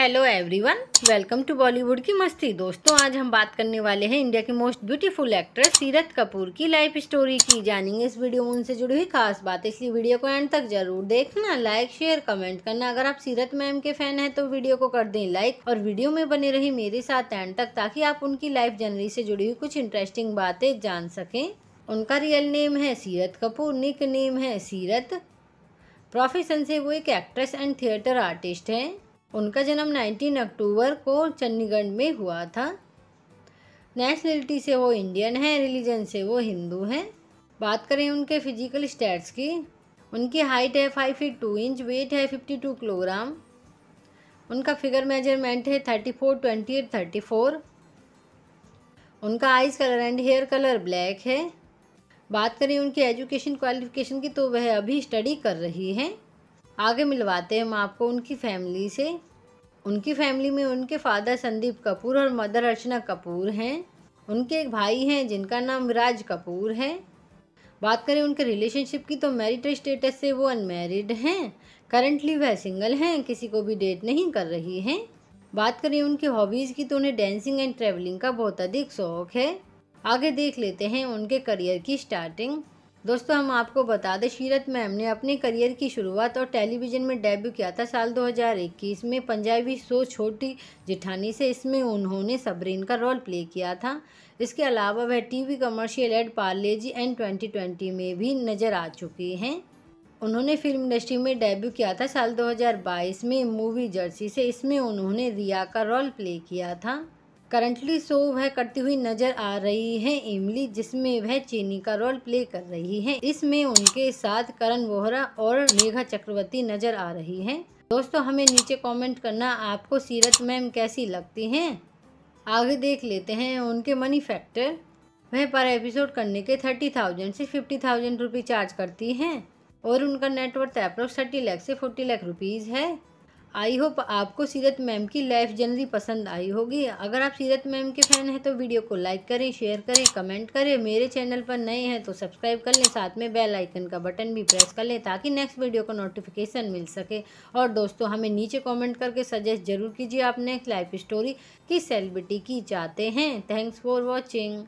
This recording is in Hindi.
hello everyone welcome to Bollywood की मस्ती दोस्तों आज हम बात करने वाले हैं इंडिया की मोस्ट ब्यूटीफुल एक्ट्रेस सीरत कपूर की लाइफ स्टोरी की जानेंगे इस वीडियो में उनसे जुड़ी हुई खास बात इसलिए वीडियो को एंड तक जरूर देखना लाइक शेयर कमेंट करना अगर आप सीरत मैम के फैन हैं तो वीडियो को कर दें लाइक और वीडियो में बने रही मेरे साथ एंड तक ताकि आप उनकी लाइफ जर्नरी से जुड़ी हुई कुछ इंटरेस्टिंग बातें जान सकें उनका रियल नेम है सीरत कपूर निक नेम है सीरत प्रोफेशन से वो एक एक्ट्रेस एंड थिएटर आर्टिस्ट हैं उनका जन्म 19 अक्टूबर को चंडीगढ़ में हुआ था नेशनलिटी से वो इंडियन है रिलीजन से वो हिंदू हैं बात करें उनके फिजिकल स्टैट्स की उनकी हाइट है five feet two inch weight है फिफ्टी टू किलोग्राम उनका फिगर मेजरमेंट है thirty four twenty eight thirty four उनका eyes colour and hair colour black है बात करें उनकी एजुकेशन क्वालिफिकेशन की तो वह अभी स्टडी कर रही हैं आगे मिलवाते हैं हम आपको उनकी फैमिली से उनकी फैमिली में उनके फादर संदीप कपूर और मदर अर्चना कपूर हैं उनके एक भाई हैं जिनका नाम राज कपूर है बात करें उनके रिलेशनशिप की तो मैरिड स्टेटस से वो अनमेरिड हैं करंटली वह सिंगल हैं किसी को भी डेट नहीं कर रही हैं बात करें उनकी हॉबीज़ की तो उन्हें डांसिंग एंड ट्रैवलिंग का बहुत अधिक शौक है आगे देख लेते हैं उनके करियर की स्टार्टिंग दोस्तों हम आपको बता दें शीरत मैम ने अपने करियर की शुरुआत और टेलीविज़न में डेब्यू किया था साल 2021 में पंजाबी शो छोटी जिठानी से इसमें उन्होंने सबरीन का रोल प्ले किया था इसके अलावा वह TV commercial ad Parle G and twenty में भी नज़र आ चुकी हैं उन्होंने फिल्म इंडस्ट्री में डेब्यू किया था साल 2022 में मूवी जर्सी से इसमें उन्होंने रिया का रोल प्ले किया था करंटली शो वह करती हुई नजर आ रही हैं इमली जिसमें वह चीनी का रोल प्ले कर रही हैं इसमें उनके साथ करण वोहरा और मेघा चक्रवर्ती नजर आ रही हैं दोस्तों हमें नीचे कमेंट करना आपको सीरत मैम कैसी लगती हैं आगे देख लेते हैं उनके मनी फैक्टर वह पर एपिसोड करने के थर्टी थाउजेंड से फिफ्टी थाउजेंड रुपीज चार्ज करती हैं और उनका नेटवर्थ अप्रोक्स थर्टी लैख से फोर्टी लाख रुपीज़ है आई होप आपको सीरत मैम की लाइफ जनरी पसंद आई होगी अगर आप सीरत मैम के फ़ैन हैं तो वीडियो को लाइक करें शेयर करें कमेंट करें मेरे चैनल पर नए हैं तो सब्सक्राइब कर लें साथ में बेल आइकन का बटन भी प्रेस कर लें ताकि नेक्स्ट वीडियो का नोटिफिकेशन मिल सके और दोस्तों हमें नीचे कॉमेंट करके सजेस्ट जरूर कीजिए आप नेक्स्ट लाइफ स्टोरी किस सेलिब्रिटी की चाहते हैं थैंक्स फॉर वॉचिंग